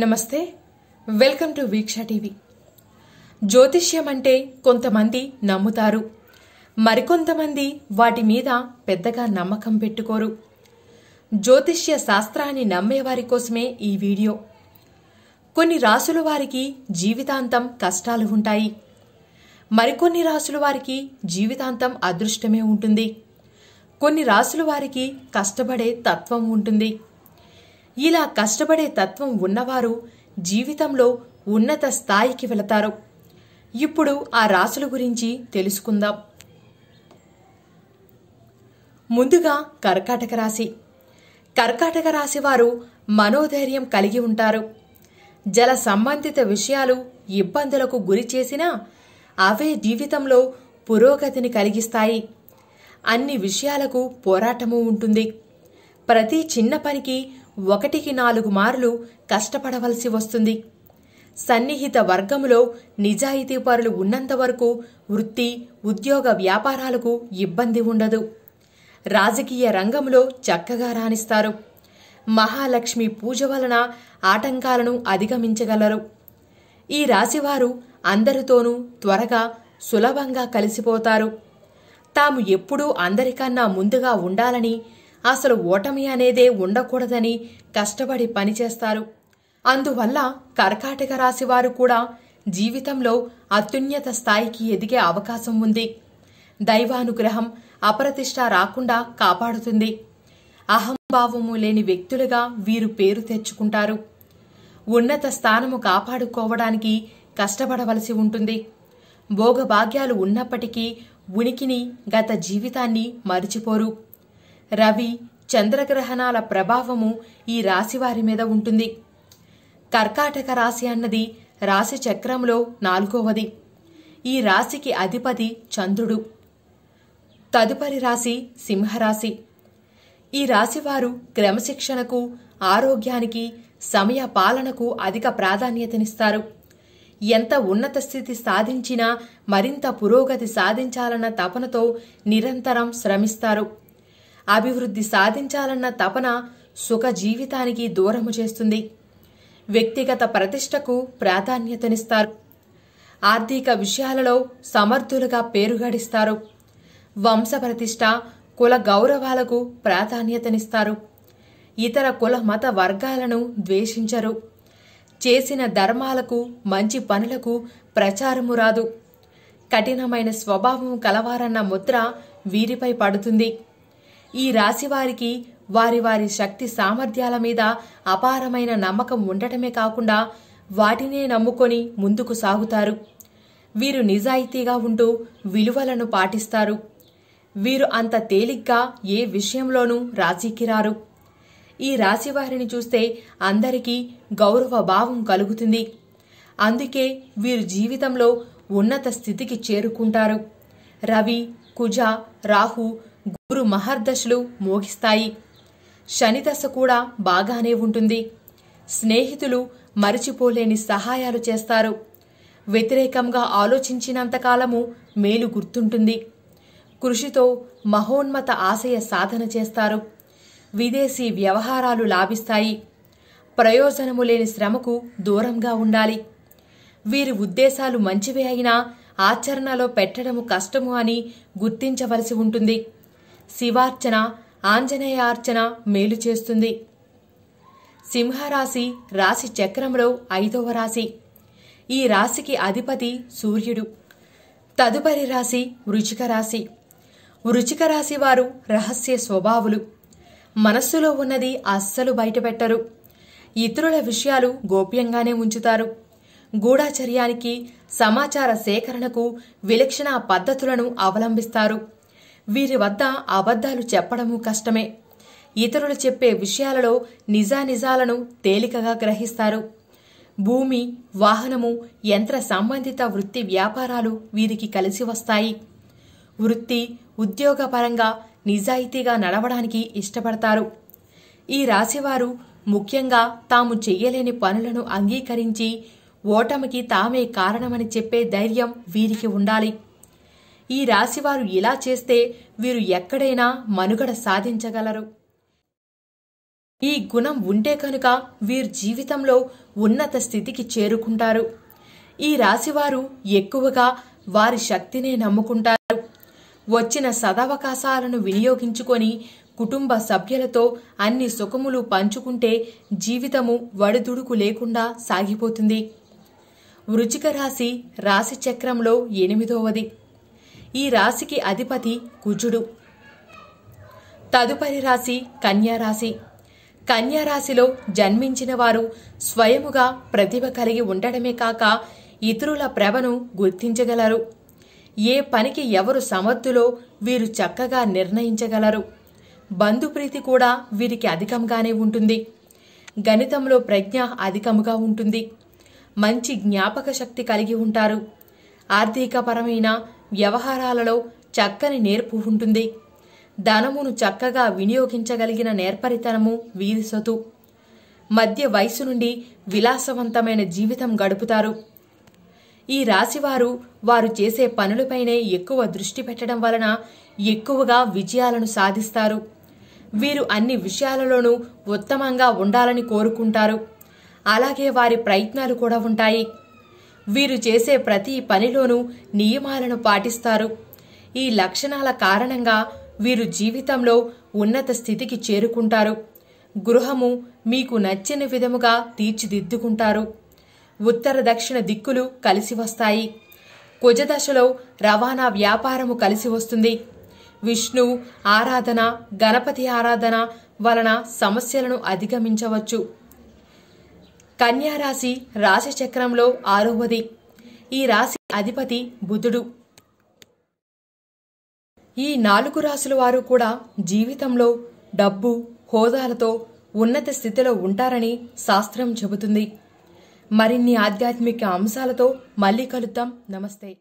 నమస్తే welcome to వీక్ష TV జ్యోతిష్యం అంటే కొంతమంది నమ్ముతారు మరికొంతమంది వాటి మీద పెద్దగా నమ్మకం పెట్టుకోరు జ్యోతిష్య శాస్త్రాన్ని నమ్మేవారి కోసమే ఈ వీడియో కొన్ని రాసుల వారికి జీవితాంతం కష్టాలు ఉంటాయి మరికొన్ని రాసుల వారికి జీవితాంతం అదృష్టమే ఉంటుంది కొన్ని రాసుల వారికి కష్టపడే తత్వం ఉంటుంది ఇలా కష్టపడే తత్వం ఉన్నవారు జీవితంలో ఉన్నత స్థాయికి వెళతారు ఇప్పుడు ఆ రాసుల గురించి తెలుసుకుందాం ముందుగా కర్కాటక రాశి కర్కాటక రాశి వారు మనోధైర్యం కలిగి ఉంటారు జల సంబంధిత విషయాలు ఇబ్బందులకు గురి చేసినా అవే జీవితంలో పురోగతిని కలిగిస్తాయి అన్ని విషయాలకు పోరాటము ఉంటుంది ప్రతి చిన్న పనికి ఒకటికి నాలుగు మార్లు కష్టపడవలసి వస్తుంది సన్నిహిత వర్గములో నిజాయితీపరులు ఉన్నంతవరకు వృత్తి ఉద్యోగ వ్యాపారాలకు ఇబ్బంది ఉండదు రాజకీయ రంగంలో చక్కగా రాణిస్తారు మహాలక్ష్మి పూజ వలన ఆటంకాలను అధిగమించగలరు ఈ రాశివారు అందరితోనూ త్వరగా సులభంగా కలిసిపోతారు తాము ఎప్పుడూ అందరికన్నా ముందుగా ఉండాలని అసలు ఓటమి అనేదే ఉండకూడదని కష్టపడి పనిచేస్తారు అందువల్ల కర్కాటక రాశివారు కూడా జీవితంలో అత్యున్నత స్థాయికి ఎదిగే అవకాశం ఉంది దైవానుగ్రహం అప్రతిష్ట రాకుండా కాపాడుతుంది అహంభావము లేని వ్యక్తులుగా వీరు పేరు తెచ్చుకుంటారు ఉన్నత స్థానము కాపాడుకోవడానికి కష్టపడవలసి ఉంటుంది భోగభాగ్యాలు ఉన్నప్పటికీ ఉనికిని గత జీవితాన్ని మరిచిపోరు రవి చంద్రగ్రహణాల ప్రభావము ఈ రాశివారి మీద ఉంటుంది కర్కాటక రాశి అన్నది రాశి చక్రంలో నాలుగవది ఈ రాశికి అధిపతి చంద్రుడు తదుపరి రాశి సింహరాశి ఈ రాశివారు క్రమశిక్షణకు ఆరోగ్యానికి సమయ పాలనకు అధిక ప్రాధాన్యతనిస్తారు ఎంత ఉన్నత స్థితి సాధించినా మరింత పురోగతి సాధించాలన్న తపనతో నిరంతరం శ్రమిస్తారు అభివృద్ధి సాధించాలన్న తపన సుఖ జీవితానికి దూరము చేస్తుంది వ్యక్తిగత ప్రతిష్టకు ప్రాధాన్యతనిస్తారు ఆర్థిక విషయాలలో సమర్థులుగా పేరుగడిస్తారు ప్రతిష్ట కుల గౌరవాలకు ప్రాధాన్యతనిస్తారు ఇతర కుల మత వర్గాలను ద్వేషించరు చేసిన ధర్మాలకు మంచి పనులకు ప్రచారము రాదు కఠినమైన స్వభావం కలవారన్న ముద్ర వీరిపై పడుతుంది ఈ రాశివారికి వారి వారి శక్తి సామర్థ్యాల మీద అపారమైన నమ్మకం ఉండటమే కాకుండా వాటినే నమ్ముకొని ముందుకు సాగుతారు వీరు నిజాయితీగా ఉంటూ విలువలను పాటిస్తారు వీరు అంత తేలిగ్గా ఏ విషయంలోనూ రాజీకి రారు ఈ రాశి వారిని చూస్తే అందరికీ గౌరవ భావం కలుగుతుంది అందుకే వీరు జీవితంలో ఉన్నత స్థితికి చేరుకుంటారు రవి కుజ రాహు గురు మహర్దశలు మోగిస్తాయి శనిదశ కూడా బాగానే ఉంటుంది స్నేహితులు మరిచిపోలేని సహాయాలు చేస్తారు వ్యతిరేకంగా ఆలోచించినంతకాలము మేలు గుర్తుంటుంది కృషితో మహోన్మత ఆశయ సాధన చేస్తారు విదేశీ వ్యవహారాలు లాభిస్తాయి ప్రయోజనము లేని శ్రమకు దూరంగా ఉండాలి వీరి ఉద్దేశాలు మంచివే అయినా ఆచరణలో పెట్టడము కష్టము అని గుర్తించవలసి ఉంటుంది శివార్చన ఆంజనేయార్చన మేలు చేస్తుంది సింహరాశి రాశి చక్రంలో ఐదవ రాశి ఈ రాశికి అధిపతి సూర్యుడు తదుపరి రాశి వృచిక రాశి వృచిక రాశి వారు రహస్య స్వభావులు మనస్సులో ఉన్నది అస్సలు బయటపెట్టరు ఇతరుల విషయాలు గోప్యంగానే ఉంచుతారు గూఢాచర్యానికి సమాచార సేకరణకు విలక్షణ పద్ధతులను అవలంబిస్తారు వీరి వద్ద అబద్ధాలు చెప్పడము కష్టమే ఇతరులు చెప్పే విషయాలలో నిజానిజాలను తేలికగా గ్రహిస్తారు భూమి వాహనము యంత్ర సంబంధిత వృత్తి వ్యాపారాలు వీరికి కలిసి వస్తాయి వృత్తి ఉద్యోగపరంగా నిజాయితీగా నడవడానికి ఇష్టపడతారు ఈ రాశివారు ముఖ్యంగా తాము చెయ్యలేని పనులను అంగీకరించి ఓటమికి తామే కారణమని చెప్పే ధైర్యం వీరికి ఉండాలి ఈ రాశివారు ఇలా చేస్తే వీరు ఎక్కడైనా మనుగడ సాధించగలరు ఈ గుణం ఉంటే కనుక వీరు జీవితంలో ఉన్నత స్థితికి చేరుకుంటారు ఈ రాశివారు ఎక్కువగా వారి శక్తినే నమ్ముకుంటారు వచ్చిన సదవకాశాలను వినియోగించుకొని కుటుంబ సభ్యులతో అన్ని సుఖములు పంచుకుంటే జీవితము వడుదుడుకు లేకుండా సాగిపోతుంది వృచిక రాశి రాశి చక్రంలో ఎనిమిదవది ఈ రాశికి అధిపతి కుజుడు తదుపరి రాశి కన్యారాశి కన్యారాశిలో జన్మించిన వారు స్వయముగా ప్రతిభ కలిగి ఉండడమే కాక ఇతరుల ప్రభను గుర్తించగలరు ఏ పనికి ఎవరు సమర్థులో వీరు చక్కగా నిర్ణయించగలరు బంధుప్రీతి కూడా వీరికి అధికంగానే ఉంటుంది గణితంలో ప్రజ్ఞ అధికముగా ఉంటుంది మంచి జ్ఞాపక శక్తి కలిగి ఉంటారు ఆర్థికపరమైన వ్యవహారాలలో చక్కని నేర్పు ఉంటుంది ధనమును చక్కగా వినియోగించగలిగిన నేర్పరితనము వీధిసొతు మధ్య వయసు నుండి విలాసవంతమైన జీవితం గడుపుతారు ఈ రాశివారు వారు చేసే పనులపైనే ఎక్కువ దృష్టి పెట్టడం వలన ఎక్కువగా విజయాలను సాధిస్తారు వీరు అన్ని విషయాలలోనూ ఉత్తమంగా ఉండాలని కోరుకుంటారు అలాగే వారి ప్రయత్నాలు కూడా ఉంటాయి వీరు చేసే ప్రతి పనిలోనూ నియమాలను పాటిస్తారు ఈ లక్షణాల కారణంగా వీరు జీవితంలో ఉన్నత స్థితికి చేరుకుంటారు గృహము మీకు నచ్చిన విధముగా తీర్చిదిద్దుకుంటారు ఉత్తర దక్షిణ దిక్కులు కలిసి వస్తాయి కుజదశలో రవాణా వ్యాపారము కలిసి వస్తుంది విష్ణు ఆరాధన గణపతి ఆరాధన వలన సమస్యలను అధిగమించవచ్చు కన్యారాశి రాశి చక్రంలో ఆరవది ఈ రాశి అధిపతి బుధుడు ఈ నాలుగు రాశుల వారు కూడా జీవితంలో డబ్బు హోదాలతో ఉన్నత స్థితిలో ఉంటారని శాస్త్రం చెబుతుంది మరిన్ని ఆధ్యాత్మిక అంశాలతో మళ్ళీ కలుద్దాం నమస్తే